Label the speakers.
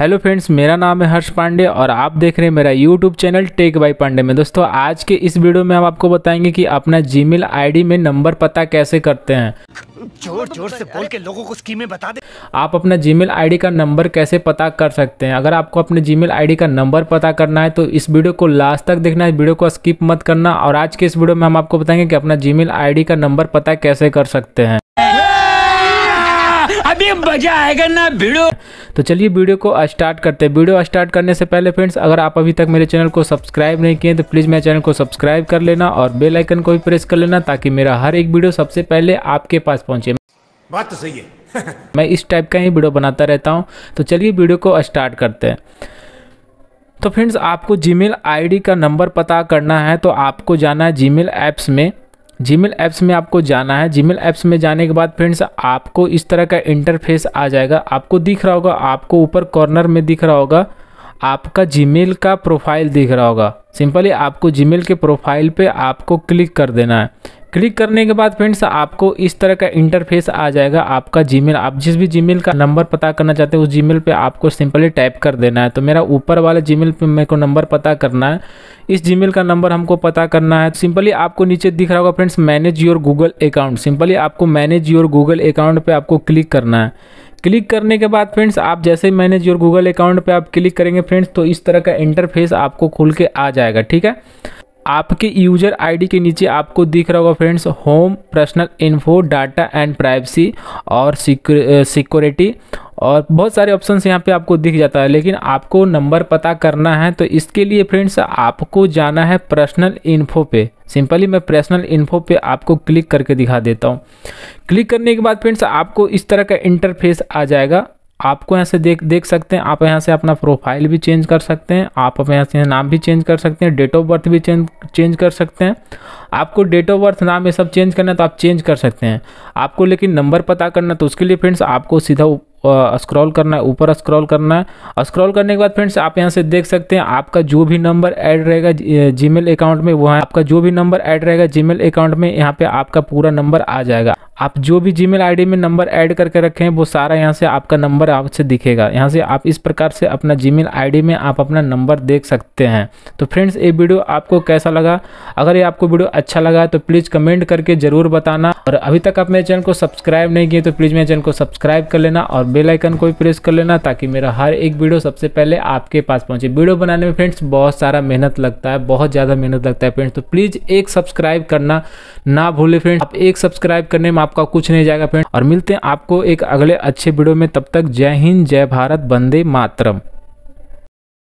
Speaker 1: hello friends मेरा नाम है हर्ष पांडे और आप देख रहे हैं मेरा YouTube channel tech by Pandey में दोस्तों आज के इस वीडियो में हम आपको बताएंगे कि अपना जीमेल आईडी में नंबर पता कैसे करते हैं जोर जोर से बोल के लोगों को स्कीमें बता दे आप अपना जीमेल आईडी का नंबर कैसे पता कर सकते हैं अगर आपको अपने जी मेल का नंबर पता करना है तो इस वीडियो को लास्ट तक देखना है वीडियो को स्किप मत करना और आज के इस वीडियो में हम आपको बताएंगे कि अपना जी मेल का नंबर पता कैसे कर सकते हैं अभी मजा आएगा ना वीडियो तो चलिए वीडियो को स्टार्ट करते हैं वीडियो स्टार्ट करने से पहले फ्रेंड्स अगर आप अभी तक मेरे चैनल को सब्सक्राइब नहीं किए तो प्लीज़ मेरे चैनल को सब्सक्राइब कर लेना और बेल आइकन को भी प्रेस कर लेना ताकि मेरा हर एक वीडियो सबसे पहले आपके पास पहुंचे बात तो सही है मैं इस टाइप का ही वीडियो बनाता रहता हूँ तो चलिए वीडियो को स्टार्ट करते हैं तो फ्रेंड्स आपको जी मेल का नंबर पता करना है तो आपको जाना है जी ऐप्स में जीमेल ऐप्स में आपको जाना है जीमेल ऐप्स में जाने के बाद फ्रेंड्स आपको इस तरह का इंटरफेस आ जाएगा आपको दिख रहा होगा आपको ऊपर कॉर्नर में दिख रहा होगा आपका जीमेल का प्रोफाइल दिख रहा होगा सिंपली आपको जीमेल के प्रोफाइल पे आपको क्लिक कर देना है क्लिक करने के बाद फ्रेंड्स आपको इस तरह का इंटरफेस आ जाएगा आपका जीमेल आप जिस भी जीमेल का नंबर पता करना चाहते हैं उस जीमेल पे आपको सिंपली टाइप कर देना है तो मेरा ऊपर वाला जीमेल पे मेरे को नंबर पता करना है इस जीमेल का नंबर हमको पता करना है सिंपली आपको नीचे दिख रहा होगा friends manage your Google account simply आपको मैनेज योर गूगल अकाउंट पर आपको क्लिक करना है क्लिक करने के बाद फ्रेंड्स आप जैसे मैनेज योर गूगल अकाउंट पे आप क्लिक करेंगे फ्रेंड्स तो इस तरह का इंटरफेस आपको खुल के आ जाएगा ठीक है आपके यूजर आईडी के नीचे आपको दिख रहा होगा friends home personal info data and privacy और सिक्योरिटी और बहुत सारे ऑप्शन यहाँ पे आपको दिख जाता है लेकिन आपको नंबर पता करना है तो इसके लिए फ्रेंड्स आपको जाना है पर्सनल इन्फो पे सिंपली मैं पर्सनल इन्फो पे आपको क्लिक करके दिखा देता हूँ क्लिक करने के बाद फ्रेंड्स आपको इस तरह का इंटरफेस आ जाएगा आपको यहाँ से देख देख सकते हैं आप यहाँ से अपना प्रोफाइल भी चेंज कर सकते हैं आप अपने यहाँ से नाम भी चेंज कर सकते हैं डेट ऑफ बर्थ भी चेंज चेंज कर सकते हैं आपको डेट ऑफ बर्थ नाम ये सब चेंज करना है तो आप चेंज कर सकते हैं आपको लेकिन नंबर पता करना तो उसके लिए फ्रेंड्स आपको सीधा स्क्रॉल करना है ऊपर स्क्रॉल करना है स्क्रॉल करने के बाद फ्रेंड्स आप यहाँ से देख सकते हैं आपका जो भी नंबर ऐड रहेगा जीमेल अकाउंट में वहाँ आपका जो भी नंबर ऐड रहेगा जीमेल अकाउंट में यहाँ पे आपका पूरा नंबर आ जाएगा आप जो भी जी मेल में नंबर ऐड करके रखें वो सारा यहाँ से आपका नंबर आपसे दिखेगा यहाँ से आप इस प्रकार से अपना जी मेल में आप अपना नंबर देख सकते हैं तो फ्रेंड्स ये वीडियो आपको कैसा लगा अगर ये आपको वीडियो अच्छा लगा तो प्लीज़ कमेंट करके ज़रूर बताना और अभी तक आप मेरे चैनल को सब्सक्राइब नहीं किए तो प्लीज़ मेरे चैनल को सब्सक्राइब कर लेना और बेलाइकन को भी प्रेस कर लेना ताकि मेरा हर एक वीडियो सबसे पहले आपके पास पहुँचे वीडियो बनाने में फ्रेंड्स बहुत सारा मेहनत लगता है बहुत ज़्यादा मेहनत लगता है फ्रेंड्स तो प्लीज़ एक सब्सक्राइब करना ना भूलें फ्रेंड्स आप एक सब्सक्राइब करने में आपका कुछ नहीं जाएगा फ्रेंड और मिलते हैं आपको एक अगले अच्छे वीडियो में तब तक जय हिंद जय भारत बंदे मातरम